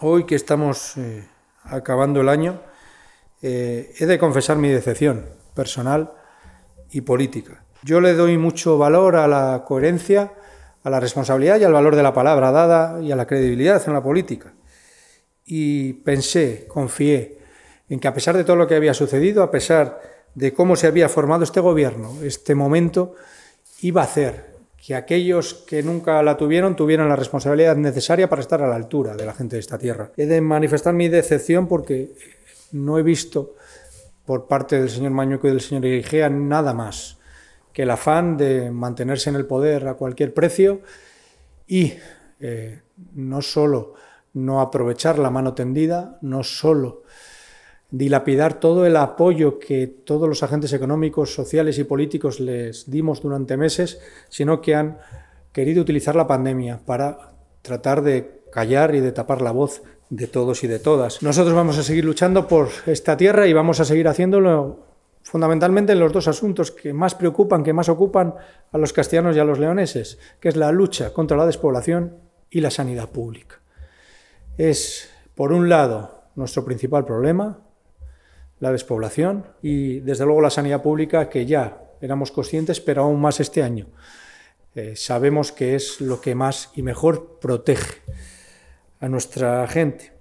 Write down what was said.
Hoy que estamos eh, acabando el año, eh, he de confesar mi decepción personal y política. Yo le doy mucho valor a la coherencia, a la responsabilidad y al valor de la palabra dada y a la credibilidad en la política. Y pensé, confié en que a pesar de todo lo que había sucedido, a pesar de cómo se había formado este gobierno, este momento, iba a hacer que aquellos que nunca la tuvieron tuvieran la responsabilidad necesaria para estar a la altura de la gente de esta tierra. He de manifestar mi decepción porque no he visto por parte del señor Mañuco y del señor Igea nada más que el afán de mantenerse en el poder a cualquier precio y eh, no solo no aprovechar la mano tendida, no solo dilapidar todo el apoyo que todos los agentes económicos, sociales y políticos les dimos durante meses, sino que han querido utilizar la pandemia para tratar de callar y de tapar la voz de todos y de todas. Nosotros vamos a seguir luchando por esta tierra y vamos a seguir haciéndolo fundamentalmente en los dos asuntos que más preocupan, que más ocupan a los castellanos y a los leoneses, que es la lucha contra la despoblación y la sanidad pública. Es, por un lado, nuestro principal problema, la despoblación y desde luego la sanidad pública que ya éramos conscientes, pero aún más este año. Eh, sabemos que es lo que más y mejor protege a nuestra gente.